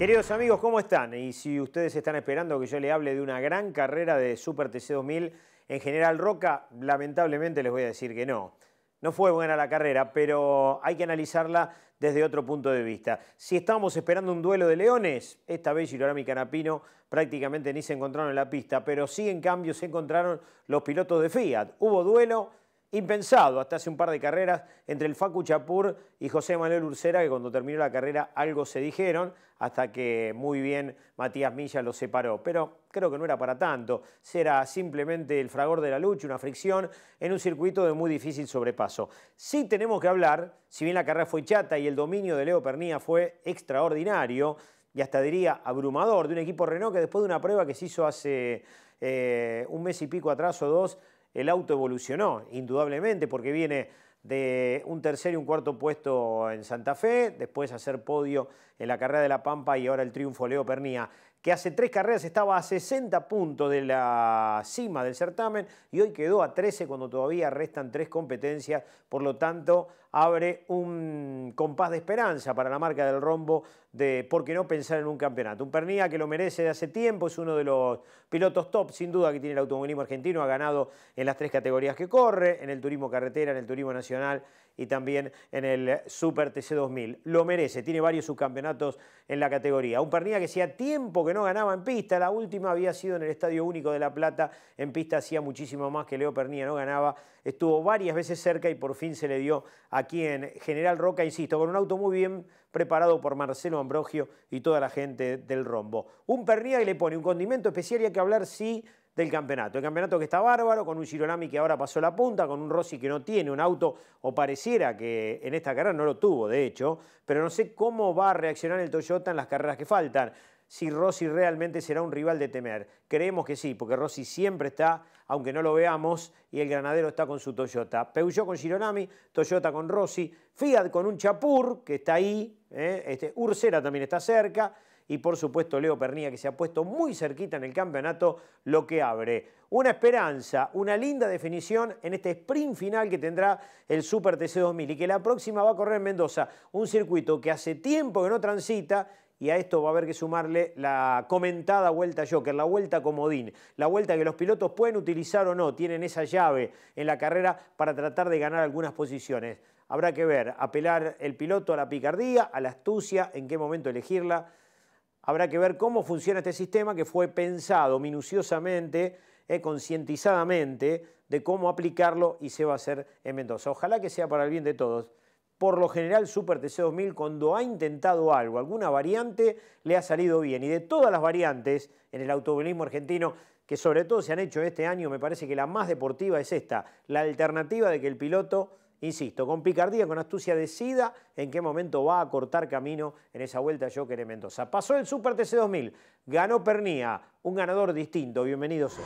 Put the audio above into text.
Queridos amigos, ¿cómo están? Y si ustedes están esperando que yo le hable de una gran carrera de Super TC 2000 en General Roca, lamentablemente les voy a decir que no. No fue buena la carrera, pero hay que analizarla desde otro punto de vista. Si estábamos esperando un duelo de leones, esta vez Girorami y Canapino prácticamente ni se encontraron en la pista, pero sí en cambio se encontraron los pilotos de Fiat. Hubo duelo, impensado hasta hace un par de carreras entre el Facu Chapur y José Manuel Urcera, que cuando terminó la carrera algo se dijeron, hasta que muy bien Matías Milla lo separó. Pero creo que no era para tanto, será simplemente el fragor de la lucha, una fricción en un circuito de muy difícil sobrepaso. Sí tenemos que hablar, si bien la carrera fue chata y el dominio de Leo Pernía fue extraordinario, y hasta diría abrumador, de un equipo Renault que después de una prueba que se hizo hace eh, un mes y pico atrás o dos, el auto evolucionó, indudablemente, porque viene de un tercer y un cuarto puesto en Santa Fe, después hacer podio en la carrera de La Pampa y ahora el triunfo Leo Pernía, que hace tres carreras estaba a 60 puntos de la cima del certamen y hoy quedó a 13 cuando todavía restan tres competencias, por lo tanto abre un compás de esperanza para la marca del rombo de por qué no pensar en un campeonato. Un Pernía que lo merece de hace tiempo, es uno de los pilotos top sin duda que tiene el automovilismo argentino, ha ganado en las tres categorías que corre, en el turismo carretera, en el turismo nacional, y también en el Super TC2000. Lo merece, tiene varios subcampeonatos en la categoría. Un Pernilla que hacía tiempo que no ganaba en pista, la última había sido en el Estadio Único de La Plata, en pista hacía muchísimo más que Leo Pernilla no ganaba, estuvo varias veces cerca y por fin se le dio aquí en General Roca, insisto, con un auto muy bien preparado por Marcelo Ambrogio y toda la gente del rombo. Un Pernilla que le pone un condimento especial y hay que hablar, sí, del campeonato. El campeonato que está bárbaro, con un Gironami que ahora pasó la punta, con un Rossi que no tiene un auto, o pareciera que en esta carrera no lo tuvo, de hecho, pero no sé cómo va a reaccionar el Toyota en las carreras que faltan. Si Rossi realmente será un rival de temer. Creemos que sí, porque Rossi siempre está, aunque no lo veamos, y el granadero está con su Toyota. Peugeot con Gironami, Toyota con Rossi, Fiat con un Chapur, que está ahí, ¿eh? este, Ursera también está cerca, y por supuesto Leo Pernía que se ha puesto muy cerquita en el campeonato, lo que abre una esperanza, una linda definición en este sprint final que tendrá el Super TC2000 y que la próxima va a correr en Mendoza, un circuito que hace tiempo que no transita y a esto va a haber que sumarle la comentada vuelta Joker, la vuelta comodín, la vuelta que los pilotos pueden utilizar o no, tienen esa llave en la carrera para tratar de ganar algunas posiciones. Habrá que ver, apelar el piloto a la picardía, a la astucia, en qué momento elegirla. Habrá que ver cómo funciona este sistema que fue pensado minuciosamente, eh, concientizadamente, de cómo aplicarlo y se va a hacer en Mendoza. Ojalá que sea para el bien de todos. Por lo general, Super TC2000, cuando ha intentado algo, alguna variante, le ha salido bien. Y de todas las variantes en el automovilismo argentino, que sobre todo se han hecho este año, me parece que la más deportiva es esta, la alternativa de que el piloto insisto, con picardía, con astucia, decida en qué momento va a cortar camino en esa vuelta Yo en Mendoza. Pasó el Super TC 2000, ganó Pernía, un ganador distinto, Bienvenidos